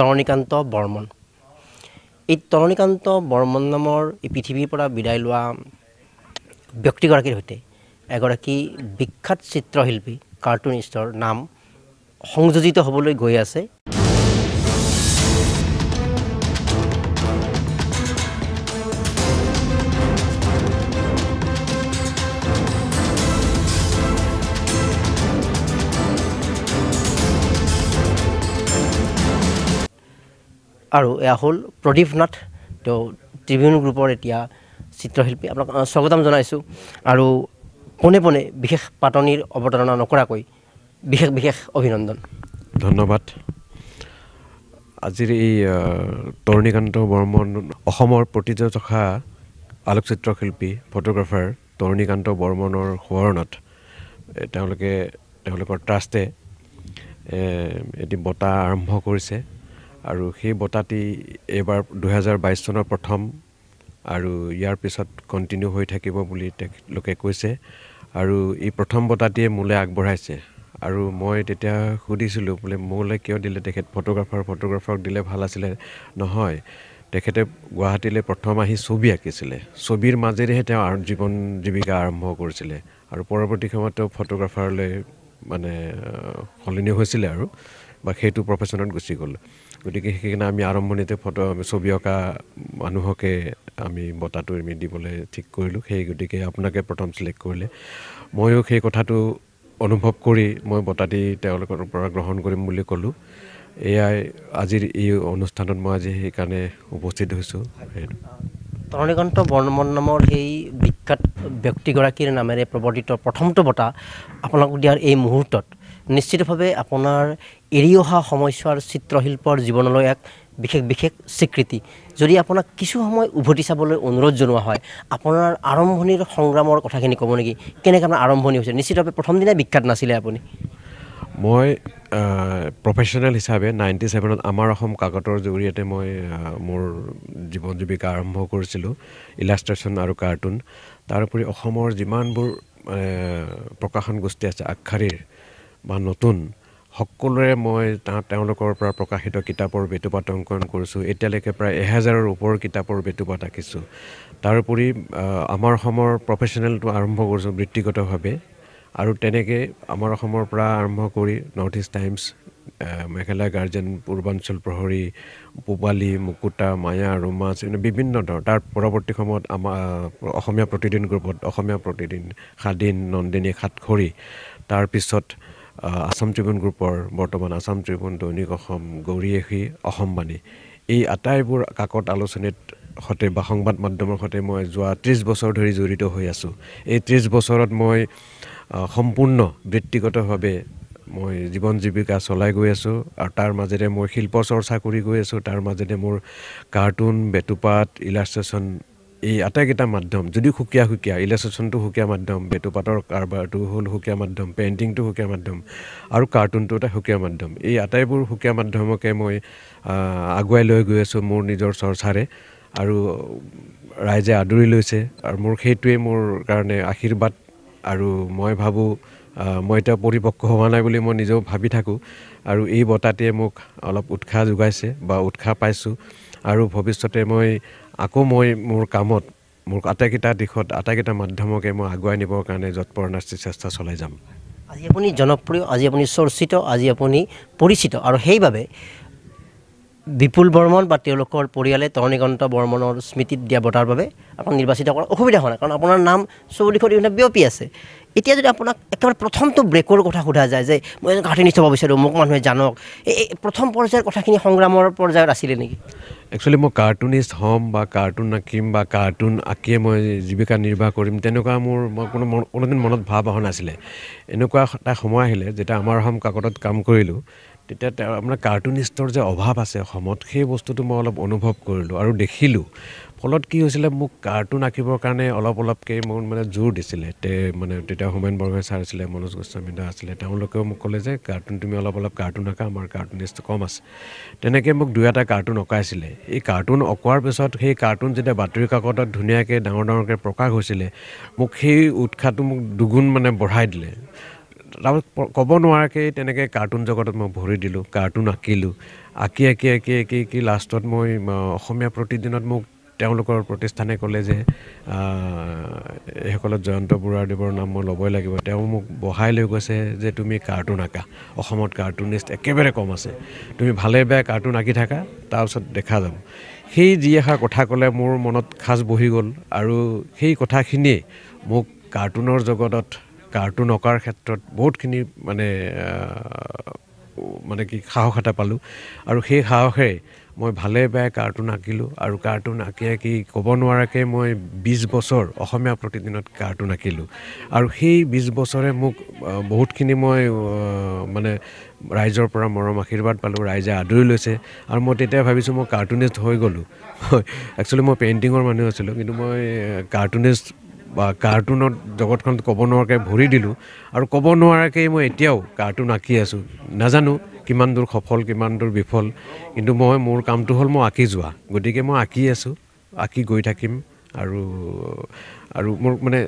তৰণীকান্ত বৰ্মন এই তৰণীকান্ত বৰ্মন নামৰ এই পৃথিৱীৰ পৰা বিদায় লোৱা ব্যক্তিগৰাকীৰ সৈতে এগৰাকী বিখ্যাত চিত্ৰশিল্পী কাৰ্টুনিষ্টৰ নাম সংযোজিত হ'বলৈ গৈ আছে আৰু এয়া হ'ল প্ৰদীপ নাথ তেওঁ ট্ৰিবিউন গ্ৰুপৰ এতিয়া চিত্ৰশিল্পী আপোনাক স্বাগতম জনাইছোঁ আৰু পোনে পোনে বিশেষ পাতনিৰ অৱতাৰণা নকৰাকৈ বিশেষ বিশেষ অভিনন্দন ধন্যবাদ আজিৰ এই তৰুণীকান্ত বৰ্মন অসমৰ প্ৰতিজ তথা আলোকচিত্ৰ শিল্পী ফটোগ্ৰাফাৰ তৰুণীকান্ত বৰ্মনৰ সোঁৱৰণত তেওঁলোকে তেওঁলোকৰ ট্ৰাষ্টে এটি বঁটা আৰম্ভ কৰিছে আৰু সেই বঁটাটি এইবাৰ দুহেজাৰ বাইছ চনৰ প্ৰথম আৰু ইয়াৰ পিছত কণ্টিনিউ হৈ থাকিব বুলি তেখেতলোকে কৈছে আৰু এই প্ৰথম বঁটাটিয়ে মোলৈ আগবঢ়াইছে আৰু মই তেতিয়া সুধিছিলোঁ বোলে মোলৈ কিয় দিলে তেখেত ফটোগ্ৰাফাৰ ফটোগ্ৰাফাৰক দিলে ভাল আছিলে নহয় তেখেতে গুৱাহাটীলৈ প্ৰথম আহি ছবি আঁকিছিলে ছবিৰ মাজেৰেহে তেওঁ জীৱন জীৱিকা আৰম্ভ কৰিছিলে আৰু পৰৱৰ্তী সময়ত তেওঁ ফটোগ্ৰাফাৰলৈ মানে সলনি হৈছিলে আৰু বা সেইটো প্ৰফেশ্যনত গুচি গ'ল গতিকে সেইকাৰণে আমি আৰম্ভণিতে ফটো ছবি অঁকা মানুহকে আমি বঁটাটো আমি দিবলৈ ঠিক কৰিলোঁ সেই গতিকে আপোনাকে প্ৰথম ছিলেক্ট কৰিলে ময়ো সেই কথাটো অনুভৱ কৰি মই বঁটাটি তেওঁলোকৰ পৰা গ্ৰহণ কৰিম বুলি ক'লোঁ এয়াই আজিৰ এই অনুষ্ঠানত মই আজি সেইকাৰণে উপস্থিত হৈছোঁ সেইটো তৰণীকান্ত বৰ্মন নামৰ সেই বিখ্যাত ব্যক্তিগৰাকীৰ নামেৰে প্ৰৱৰ্তিত প্ৰথমটো বঁটা আপোনালোকক দিয়াৰ এই মুহূৰ্তত নিশ্চিতভাৱে আপোনাৰ এৰি অহা সময়ছোৱাৰ চিত্ৰশিল্পৰ জীৱনলৈ এক বিশেষ বিশেষ স্বীকৃতি যদি আপোনাক কিছু সময় উভতি চাবলৈ অনুৰোধ জনোৱা হয় আপোনাৰ আৰম্ভণিৰ সংগ্ৰামৰ কথাখিনি ক'ব নেকি কেনেকৈ আপোনাৰ আৰম্ভণি হৈছে নিশ্চিতভাৱে প্ৰথম দিনাই বিখ্যাত নাছিলে আপুনি মই প্ৰফেশ্যনেল হিচাপে নাইণ্টি ছেভেনত আমাৰ অসম কাকতৰ জৰিয়তে মই মোৰ জীৱন জীৱিকা আৰম্ভ কৰিছিলোঁ ইলাষ্ট্ৰেশ্যন আৰু কাৰ্টুন তাৰোপৰি অসমৰ যিমানবোৰ প্ৰকাশন গোষ্ঠী আছে আগশাৰীৰ বা নতুন সকলোৰে মই তেওঁলোকৰ পৰা প্ৰকাশিত কিতাপৰ বেটুপাত অংকন কৰিছোঁ এতিয়ালৈকে প্ৰায় এহেজাৰৰ ওপৰৰ কিতাপৰ বেটুপাত আঁকিছোঁ তাৰোপৰি আমাৰ অসমৰ প্ৰফেচনেলটো আৰম্ভ কৰিছোঁ বৃত্তিগতভাৱে আৰু তেনেকৈ আমাৰ অসমৰ পৰা আৰম্ভ কৰি North East Times Meghalaya Guardian Purbanchal Prahari Pubali মুকুতা মায়া ৰোমাচ বিভিন্ন ধৰণৰ তাৰ পৰৱৰ্তী সময়ত আমাৰ অসমীয়া প্ৰতিদিন গ্ৰুপত অসমীয়া প্ৰতিদিন সাদিন নন্দিনী সাতখৰী তাৰপিছত আছাম ট্ৰিবিউন গ্ৰুপৰ বৰ্তমান আছাম ট্ৰিবিউন দৈনিক অসম গৌৰী গৌৰীয়েশী অসমবাণী এই আটাইবোৰ কাকত আলোচনীত সৈতে বা সংবাদ মাধ্যমৰ সৈতে মই যোৱা ত্ৰিছ বছৰ ধৰি জড়িত হৈ আছোঁ এই ত্ৰিছ বছৰত মই সম্পূৰ্ণ বৃত্তিগতভাৱে মই জীৱন জীৱিকা চলাই গৈ আছোঁ আৰু তাৰ মাজেৰে মই শিল্প চৰ্চা কৰি গৈ আছোঁ তাৰ মাজেৰে মোৰ কাৰ্টুন বেটুপাত ইলাষ্ট্ৰেশ্যন এই আটাইকেইটা মাধ্যম যদিও সুকীয়া সুকীয়া ইলাষ্ট্ৰেশ্যনটো সুকীয়া মাধ্যম বেটুপাতৰ কাৰবাৰটো হ'ল সুকীয়া মাধ্যম পেইণ্টিংটো সুকীয়া মাধ্যম আৰু কাৰ্টুনটো এটা সুকীয়া মাধ্যম এই আটাইবোৰ সুকীয়া মাধ্যমকে মই আগুৱাই লৈ গৈ আছোঁ মোৰ নিজৰ চৰ্চাৰে আৰু ৰাইজে আদৰি লৈছে আৰু মোৰ সেইটোৱে মোৰ কাৰণে আশীৰ্বাদ আৰু মই ভাবোঁ মই এতিয়া পৰিপক্ক হোৱা নাই বুলি মই নিজেও ভাবি থাকোঁ আৰু এই বঁটাটোৱে মোক অলপ উৎসাহ যোগাইছে বা উৎসাহ পাইছোঁ আৰু ভৱিষ্যতে মই আকৌ মই মোৰ কামত মোৰ আটাইকেইটা দিশত আটাইকেইটা মাধ্যমকে মই আগুৱাই নিবৰ কাৰণে যৎপৰণাস্তি চেষ্টা চলাই যাম আজি আপুনি জনপ্ৰিয় আজি আপুনি চৰ্চিত আজি আপুনি পৰিচিত আৰু সেইবাবে বিপুল বৰ্মন বা তেওঁলোকৰ পৰিয়ালে তৰণিকান্ত বৰ্মনৰ স্মৃতিত দিয়া বঁটাৰ বাবে আপোনাক নিৰ্বাচিত কৰাৰ অসুবিধা হোৱা নাই কাৰণ আপোনাৰ নাম চৌদিশত বিভিন্ন বিয়পি আছে এতিয়া যদি আপোনাক একেবাৰে প্ৰথমটো ব্ৰেকৰ কথা সোধা যায় যে মই এনেকৈ হাতে নিচাব বিচাৰোঁ মোক মানুহে জানক এই প্ৰথম পৰ্যায়ৰ কথাখিনি সংগ্ৰামৰ পৰ্যায়ত আছিলে নেকি একচুৱেলি মই কাৰ্টুনিষ্ট হ'ম বা কাৰ্টুন আঁকিম বা কাৰ্টুন আঁকিয়ে মই জীৱিকা নিৰ্বাহ কৰিম তেনেকুৱা মোৰ মই কোনো কোনোদিন মনত ভাৱ অহা নাছিলে এনেকুৱা এটা সময় আহিলে যেতিয়া আমাৰ অসম কাকতত কাম কৰিলোঁ তেতিয়া তেওঁ আপোনাৰ কাৰ্টুনিষ্টৰ যে অভাৱ আছে অসমত সেই বস্তুটো মই অলপ অনুভৱ কৰিলোঁ আৰু দেখিলোঁ ফলত কি হৈছিলে মোক কাৰ্টুন আঁকিবৰ কাৰণে অলপ অলপকৈ মোক মানে জোৰ দিছিলে তে মানে তেতিয়া হোমেন বৰগোহাঁই ছাৰ আছিলে মনোজ গোস্বামী দা আছিলে তেওঁলোকেও মোক ক'লে যে কাৰ্টুন তুমি অলপ অলপ কাৰ্টুন আঁকা আমাৰ কাৰ্টুনিষ্ট কম আছে তেনেকৈ মোক দুই এটা কাৰ্টুন অঁকাইছিলে এই কাৰ্টুন অঁকোৱাৰ পিছত সেই কাৰ্টুন যেতিয়া বাতৰি কাকতত ধুনীয়াকৈ ডাঙৰ ডাঙৰকৈ প্ৰকাশ হৈছিলে মোক সেই উৎসাহটো মোক দুগুণ মানে বঢ়াই দিলে তাৰপাছত ক'ব নোৱাৰাকৈ তেনেকৈ কাৰ্টুন জগতত মই ভৰি দিলোঁ কাৰ্টুন আঁকিলোঁ আঁকি আঁকি আঁকি আঁকি আঁকি লাষ্টত মই অসমীয়া প্ৰতিদিনত মোক তেওঁলোকৰ প্ৰতিষ্ঠানে ক'লে যে এইসকলত জয়ন্ত বৰুৱাদেৱৰ নাম মই ল'বই লাগিব তেওঁ মোক বহাই লৈ গৈছে যে তুমি কাৰ্টুন আঁকা অসমত কাৰ্টুনিষ্ট একেবাৰে কম আছে তুমি ভালে বেয়া কাৰ্টুন আঁকি থাকা তাৰপিছত দেখা যাব সেই যি এষাৰ কথা ক'লে মোৰ মনত খাজ বহি গ'ল আৰু সেই কথাখিনিয়ে মোক কাৰ্টুনৰ জগতত কাৰ্টুন অঁকাৰ ক্ষেত্ৰত বহুতখিনি মানে মানে কি সাহস এটা পালোঁ আৰু সেই সাহসেৰে মই ভালে বেয়া কাৰ্টুন আঁকিলোঁ আৰু কাৰ্টুন আঁকি আঁকি ক'ব নোৱাৰাকৈ মই বিছ বছৰ অসমীয়া প্ৰতিদিনত কাৰ্টুন আঁকিলোঁ আৰু সেই বিছ বছৰে মোক বহুতখিনি মই মানে ৰাইজৰ পৰা মৰম আশীৰ্বাদ পালোঁ ৰাইজে আদৰি লৈছে আৰু মই তেতিয়া ভাবিছোঁ মই কাৰ্টুনিষ্ট হৈ গ'লোঁ একচুৱেলি মই পেইণ্টিঙৰ মানুহ আছিলোঁ কিন্তু মই কাৰ্টুনিষ্ট বা কাৰ্টুনত জগতখনত ক'ব নোৱাৰাকৈ ভৰি দিলোঁ আৰু ক'ব নোৱাৰাকৈয়ে মই এতিয়াও কাৰ্টুন আঁকি আছোঁ নাজানো কিমান দূৰ সফল কিমান দূৰ বিফল কিন্তু মই মোৰ কামটো হ'ল মই আঁকি যোৱা গতিকে মই আঁকি আছোঁ আঁকি গৈ থাকিম আৰু আৰু মোৰ মানে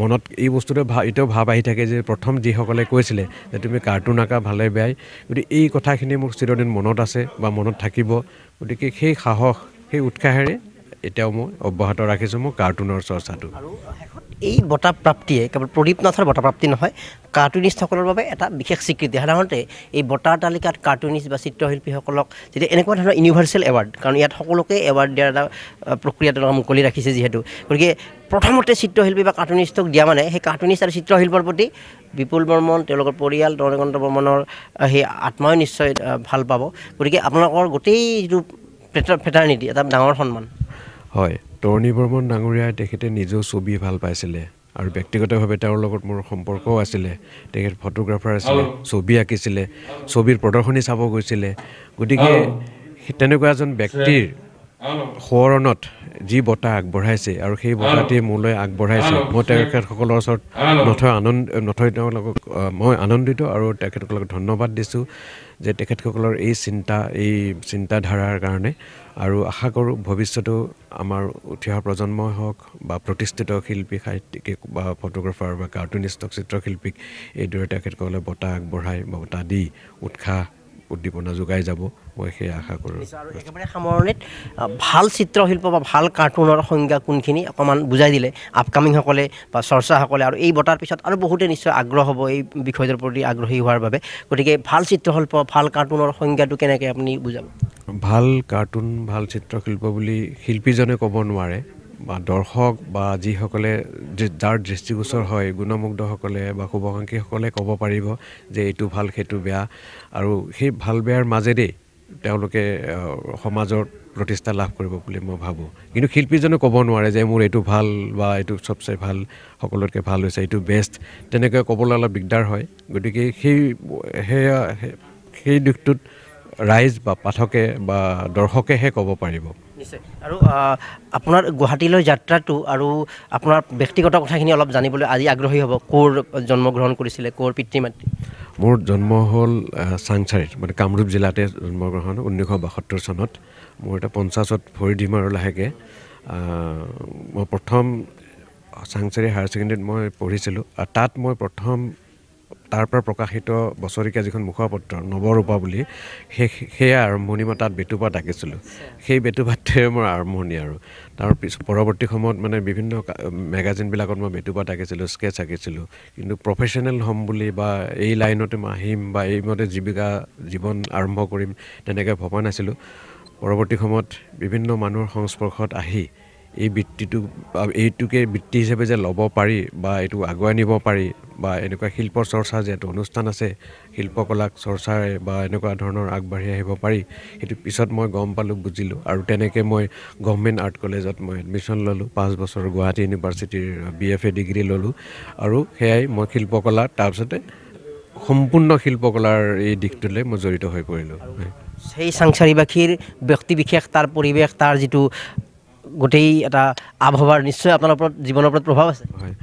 মনত এই বস্তুটো ভা এতিয়াও ভাৱ আহি থাকে যে প্ৰথম যিসকলে কৈছিলে যে তুমি কাৰ্টুন আঁকা ভালে বেয়াই গতিকে এই কথাখিনি মোৰ চিৰদিন মনত আছে বা মনত থাকিব গতিকে সেই সাহস সেই উৎসাহেৰে এতিয়াও মই অব্যাহত ৰাখিছোঁ মোৰ কাৰ্টুনৰ চৰ্চাটো আৰু এই বঁটা প্ৰাপ্তিয়ে কেৱল প্ৰদীপ নাথৰ বঁটা প্ৰাপ্তি নহয় কাৰ্টুনিষ্টসকলৰ বাবে এটা বিশেষ স্বীকৃতি সাধাৰণতে এই বঁটাৰ তালিকাত কাৰ্টুনিষ্ট বা চিত্ৰশিল্পীসকলক যেতিয়া এনেকুৱা ধৰণৰ ইউনিভাৰ্চেল এৱাৰ্ড কাৰণ ইয়াত সকলোকে এৱাৰ্ড দিয়াৰ এটা প্ৰক্ৰিয়া তেওঁলোকে মুকলি ৰাখিছে যিহেতু গতিকে প্ৰথমতে চিত্ৰশিল্পী বা কাৰ্টুনিষ্টক দিয়া মানে সেই কাৰ্টুনিষ্ট আৰু চিত্ৰশিল্পৰ প্ৰতি বিপুল বৰ্মন তেওঁলোকৰ পৰিয়াল তৰণিকান্ত বৰ্মনৰ সেই আত্মাই নিশ্চয় ভাল পাব গতিকে আপোনালোকৰ গোটেই যিটো ফেটাৰ এটা ডাঙৰ সন্মান হয় তৰণী বৰ্মন ডাঙৰীয়াই তেখেতে নিজৰ ছবি ভাল পাইছিলে আৰু ব্যক্তিগতভাৱে তেওঁৰ লগত মোৰ সম্পৰ্কও আছিলে তেখেত ফটোগ্ৰাফাৰ আছিলে ছবি আঁকিছিলে ছবিৰ প্ৰদৰ্শনী চাব গৈছিলে গতিকে তেনেকুৱা এজন ব্যক্তিৰ সোঁৱৰণত যি বঁটা আগবঢ়াইছে আৰু সেই বঁটাটিয়ে মোলৈ আগবঢ়াইছে মই তেখেতসকলৰ ওচৰত নথৈ আনন্দ নথৈ তেওঁৰ লগত মই আনন্দিত আৰু তেখেতসকলক ধন্যবাদ দিছোঁ যে তেখেতসকলৰ এই চিন্তা এই চিন্তাধাৰাৰ কাৰণে আৰু আশা কৰোঁ ভৱিষ্যতেও আমাৰ উঠি অহা প্ৰজন্মই হওক বা প্ৰতিষ্ঠিত শিল্পী সাহিত্যিক বা ফটোগ্ৰাফাৰ বা কাৰ্টুনিষ্টক চিত্ৰশিল্পীক এইদৰে তেখেতসকলে বঁটা আগবঢ়াই বঁটা দি উৎসাহ উদ্দীপনা যোগাই যাব মই সেয়া আশা কৰোঁ একেবাৰে সামৰণিত ভাল চিত্ৰশিল্প বা ভাল কাৰ্টুনৰ সংজ্ঞা কোনখিনি অকণমান বুজাই দিলে আপকামিংসকলে বা চৰ্চাসকলে আৰু এই বঁটাৰ পিছত আৰু বহুতে নিশ্চয় আগ্ৰহ হ'ব এই বিষয়টোৰ প্ৰতি আগ্ৰহী হোৱাৰ বাবে গতিকে ভাল চিত্ৰশিল্প ভাল কাৰ্টুনৰ সংজ্ঞাটো কেনেকৈ আপুনি বুজাব ভাল কাৰ্টুন ভাল চিত্ৰশিল্প বুলি শিল্পীজনে ক'ব নোৱাৰে বা দৰ্শক বা যিসকলে যাৰ দৃষ্টিগোচৰ হয় গুণমুগ্ধসকলে বা শুভাকাংক্ষীসকলে ক'ব পাৰিব যে এইটো ভাল সেইটো বেয়া আৰু সেই ভাল বেয়াৰ মাজেদেই তেওঁলোকে সমাজৰ প্ৰতিষ্ঠা লাভ কৰিব বুলি মই ভাবোঁ কিন্তু শিল্পীজনে ক'ব নোৱাৰে যে মোৰ এইটো ভাল বা এইটো চবচে ভাল সকলোতকৈ ভাল হৈছে এইটো বেষ্ট তেনেকৈ ক'বলৈ অলপ দিগদাৰ হয় গতিকে সেই সেয়া সেই দিশটোত ৰাইজ বা পাঠকে বা দৰ্শকেহে ক'ব পাৰিব নিশ্চয় আৰু আপোনাৰ গুৱাহাটীলৈ যাত্ৰাটো আৰু আপোনাৰ ব্যক্তিগত কথাখিনি অলপ জানিবলৈ আজি আগ্ৰহী হ'ব ক'ৰ জন্মগ্ৰহণ কৰিছিলে ক'ৰ পিতৃ মাতৃ মোৰ জন্ম হ'ল চাংচাৰীত মানে কামৰূপ জিলাতে জন্মগ্ৰহণ ঊনৈছশ বাসত্তৰ চনত মোৰ এতিয়া পঞ্চাছত ভৰি দিম আৰু লাহেকৈ মই প্ৰথম চাংচাৰী হায়াৰ ছেকেণ্ডেৰীত মই পঢ়িছিলোঁ আৰু তাত মই প্ৰথম তাৰ পৰা প্ৰকাশিত বছৰীকীয়া যিখন মুখপত্ৰ নৱৰূপা বুলি সেই সেয়া আৰম্ভণি মই তাত বেটুপাত আঁকিছিলোঁ সেই বেটুপাতটোৱে মোৰ আৰম্ভণি আৰু তাৰ পিছ পৰৱৰ্তী সময়ত মানে বিভিন্ন মেগাজিনবিলাকত মই বেটুপাত আঁকিছিলোঁ স্কেটছ আঁকিছিলোঁ কিন্তু প্ৰফেশ্যনেল হ'ম বুলি বা এই লাইনতে মই আহিম বা এইমতে জীৱিকা জীৱন আৰম্ভ কৰিম তেনেকৈ ভবা নাছিলোঁ পৰৱৰ্তী সময়ত বিভিন্ন মানুহৰ সংস্পৰ্শত আহি এই বৃত্তিটো এইটোকে বৃত্তি হিচাপে যে ল'ব পাৰি বা এইটো আগুৱাই নিব পাৰি বা এনেকুৱা শিল্প চৰ্চা যিহেতু অনুষ্ঠান আছে শিল্পকলাক চৰ্চাৰে বা এনেকুৱা ধৰণৰ আগবাঢ়ি আহিব পাৰি সেইটো পিছত মই গম পালোঁ বুজিলোঁ আৰু তেনেকৈ মই গভমেণ্ট আৰ্ট কলেজত মই এডমিশ্যন ল'লোঁ পাঁচ বছৰ গুৱাহাটী ইউনিভাৰ্চিটিৰ বি এফ এ ডিগ্ৰী ল'লোঁ আৰু সেয়াই মই শিল্পকলা তাৰপিছতে সম্পূৰ্ণ শিল্পকলাৰ এই দিশটোলৈ মই জড়িত হৈ পৰিলোঁ সেই চাংচাৰিবাসীৰ ব্যক্তি বিশেষ তাৰ পৰিৱেশ তাৰ যিটো গোটেই এটা আবহাৱাৰ নিশ্চয় আপোনাৰ ওপৰত জীৱনৰ ওপৰত প্ৰভাৱ আছে হয়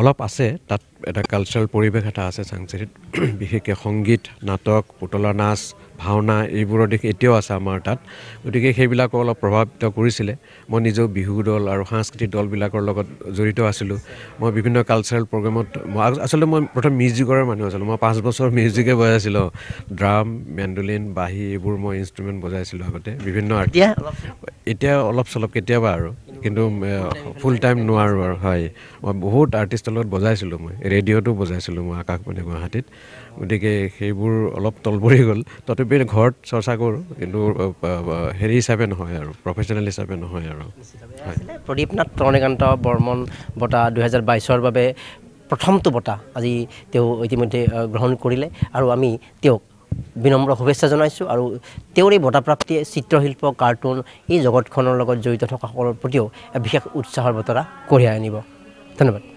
অলপ আছে তাত এটা কালচাৰেল পৰিৱেশ এটা আছে চাংচেৰিত বিশেষকৈ সংগীত নাটক পুতলা নাচ ভাওনা এইবোৰৰ দিশ এতিয়াও আছে আমাৰ তাত গতিকে সেইবিলাকো অলপ প্ৰভাৱিত কৰিছিলে মই নিজেও বিহু দল আৰু সাংস্কৃতিক দলবিলাকৰ লগত জড়িত আছিলোঁ মই বিভিন্ন কালচাৰেল প্ৰগ্ৰেমত মই আচলতে মই প্ৰথম মিউজিকৰে মানুহ আছিলোঁ মই পাঁচ বছৰ মিউজিকে বজাইছিলোঁ ড্ৰাম মেণ্ডলিন বাঁহী এইবোৰ মই ইনষ্ট্ৰুমেণ্ট বজাইছিলোঁ আগতে বিভিন্ন আৰ্টিষ্ট এতিয়া অলপ চলপ কেতিয়াবা আৰু কিন্তু ফুল টাইম নোৱাৰোঁ আৰু হয় মই বহুত আৰ্টিষ্টৰ লগত বজাইছিলোঁ মই ৰেডিঅ'টো বজাইছিলোঁ মই আকাশবাণী গুৱাহাটীত গতিকে সেইবোৰ অলপ তল পৰি গ'ল তথাপি ঘৰত চৰ্চা কৰোঁ কিন্তু হেৰি হিচাপে নহয় আৰু প্ৰফেচনেল হিচাপে নহয় আৰু হয় প্ৰদীপ নাথ প্ৰণিকান্ত বৰ্মন বঁটা দুহেজাৰ বাইছৰ বাবে প্ৰথমটো বঁটা আজি তেওঁ ইতিমধ্যে গ্ৰহণ কৰিলে আৰু আমি তেওঁক বিনম্ৰ শুভেচ্ছা জনাইছোঁ আৰু তেওঁৰ এই বঁটা প্ৰাপ্তিয়ে চিত্ৰশিল্প কাৰ্টুন এই জগতখনৰ লগত জড়িত থকাসকলৰ প্ৰতিও বিশেষ উৎসাহৰ বতৰা কঢ়িয়াই আনিব ধন্যবাদ